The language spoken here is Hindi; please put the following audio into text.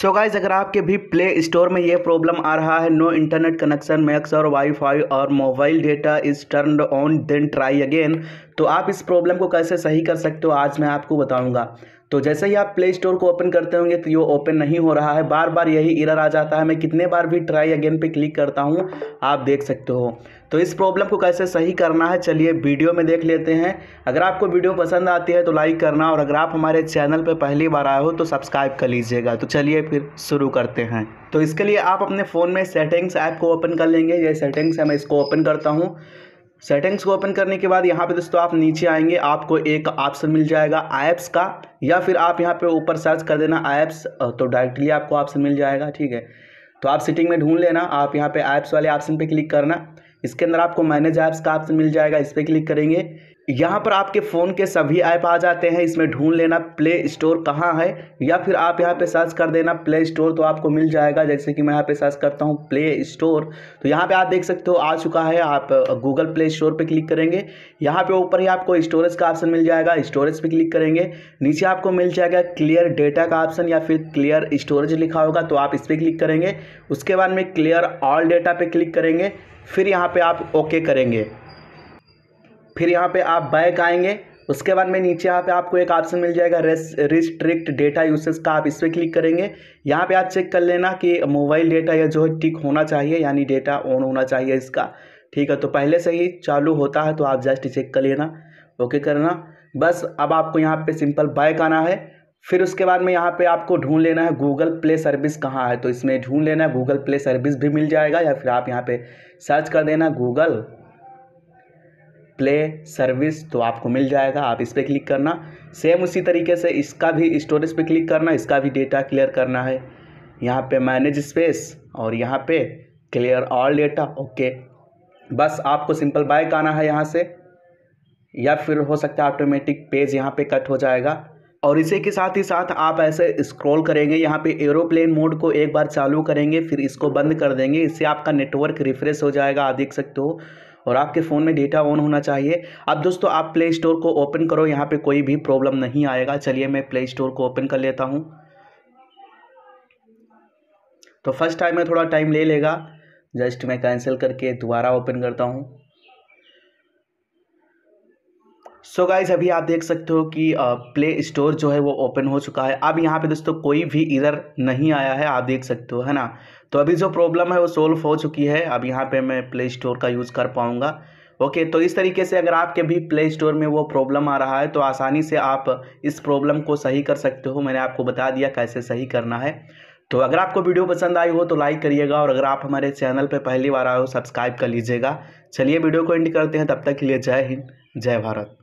सो so गाइज अगर आपके भी प्ले स्टोर में ये प्रॉब्लम आ रहा है नो इंटरनेट कनेक्शन मैक्स और वाईफाई और mobile data is turn on then try again तो आप इस प्रॉब्लम को कैसे सही कर सकते हो आज मैं आपको बताऊंगा तो जैसे ही आप प्ले स्टोर को ओपन करते होंगे तो ये ओपन नहीं हो रहा है बार बार यही इरर आ जाता है मैं कितने बार भी ट्राई अगेन पे क्लिक करता हूँ आप देख सकते हो तो इस प्रॉब्लम को कैसे सही करना है चलिए वीडियो में देख लेते हैं अगर आपको वीडियो पसंद आती है तो लाइक करना और अगर आप हमारे चैनल पर पहली बार आए हो तो सब्सक्राइब कर लीजिएगा तो चलिए फिर शुरू करते हैं तो इसके लिए आप अपने फ़ोन में सेटिंग्स ऐप को ओपन कर लेंगे ये सेटिंग्स है मैं इसको ओपन करता हूँ सेटिंग्स को ओपन करने के बाद यहाँ पे दोस्तों आप नीचे आएंगे आपको एक ऑप्शन मिल जाएगा ऐप्स का या फिर आप यहाँ पे ऊपर सर्च कर देना ऐप्स तो डायरेक्टली आपको ऑप्शन मिल जाएगा ठीक है तो आप सेटिंग में ढूंढ लेना आप यहाँ पे ऐप्स वाले ऑप्शन पे क्लिक करना इसके अंदर आपको मैनेज ऐप्स का ऑप्शन मिल जाएगा इस पर क्लिक करेंगे यहाँ पर आपके फ़ोन के सभी ऐप आ जाते हैं इसमें ढूंढ लेना प्ले स्टोर कहाँ है या फिर आप यहाँ पे सर्च कर देना प्ले स्टोर तो आपको मिल जाएगा जैसे कि मैं यहाँ पे सर्च करता हूँ प्ले स्टोर तो यहाँ पे आप देख सकते हो आ चुका है आप गूगल प्ले स्टोर पे क्लिक करेंगे यहाँ पे ऊपर ही आपको स्टोरेज का ऑप्शन मिल जाएगा स्टोरेज पर क्लिक करेंगे नीचे आपको मिल जाएगा क्लियर डेटा का ऑप्शन या फिर क्लियर स्टोरेज लिखा होगा तो आप इस पर क्लिक करेंगे उसके बाद में क्लियर ऑल डेटा पर क्लिक करेंगे फिर यहाँ पे आप ओके करेंगे फिर यहाँ पे आप बैक आएंगे उसके बाद में नीचे यहाँ पे आपको एक ऑप्शन मिल जाएगा रिस्ट्रिक्ट डेटा यूसेज का आप इस पर क्लिक करेंगे यहाँ पे आप चेक कर लेना कि मोबाइल डेटा या जो है टिक होना चाहिए यानी डेटा ऑन होना चाहिए इसका ठीक है तो पहले से ही चालू होता है तो आप जस्ट चेक कर लेना ओके करना बस अब आपको यहाँ पे सिंपल बैक आना है फिर उसके बाद में यहाँ पे आपको ढूंढ लेना है गूगल प्ले सर्विस कहाँ है तो इसमें ढूंढ लेना है गूगल प्ले सर्विस भी मिल जाएगा या फिर आप यहाँ पे सर्च कर देना गूगल प्ले सर्विस तो आपको मिल जाएगा आप इस पर क्लिक करना सेम उसी तरीके से इसका भी स्टोरेज पे क्लिक करना इसका भी डेटा क्लियर करना है यहाँ पे मैनेज स्पेस और यहाँ पे क्लियर ऑल डेटा ओके बस आपको सिंपल बाइक आना है यहाँ से या फिर हो सकता है ऑटोमेटिक पेज यहाँ पे कट हो जाएगा और इसी के साथ ही साथ आप ऐसे स्क्रॉल करेंगे यहाँ पे एरोप्लेन मोड को एक बार चालू करेंगे फिर इसको बंद कर देंगे इससे आपका नेटवर्क रिफ्रेश हो जाएगा आप देख सकते हो और आपके फ़ोन में डेटा ऑन होना चाहिए अब दोस्तों आप प्ले स्टोर को ओपन करो यहाँ पे कोई भी प्रॉब्लम नहीं आएगा चलिए मैं प्ले स्टोर को ओपन कर लेता हूँ तो फर्स्ट टाइम में थोड़ा टाइम ले लेगा जस्ट मैं कैंसिल करके दोबारा ओपन करता हूँ सो so गाइज अभी आप देख सकते हो कि प्ले स्टोर जो है वो ओपन हो चुका है अब यहाँ पे दोस्तों कोई भी इधर नहीं आया है आप देख सकते हो है ना तो अभी जो प्रॉब्लम है वो सोल्व हो चुकी है अब यहाँ पे मैं प्ले स्टोर का यूज़ कर पाऊँगा ओके तो इस तरीके से अगर आपके भी प्ले स्टोर में वो प्रॉब्लम आ रहा है तो आसानी से आप इस प्रॉब्लम को सही कर सकते हो मैंने आपको बता दिया कैसे सही करना है तो अगर आपको वीडियो पसंद आई हो तो लाइक करिएगा और अगर आप हमारे चैनल पर पहली बार आए हो सब्सक्राइब कर लीजिएगा चलिए वीडियो को एंड करते हैं तब तक के लिए जय हिंद जय भारत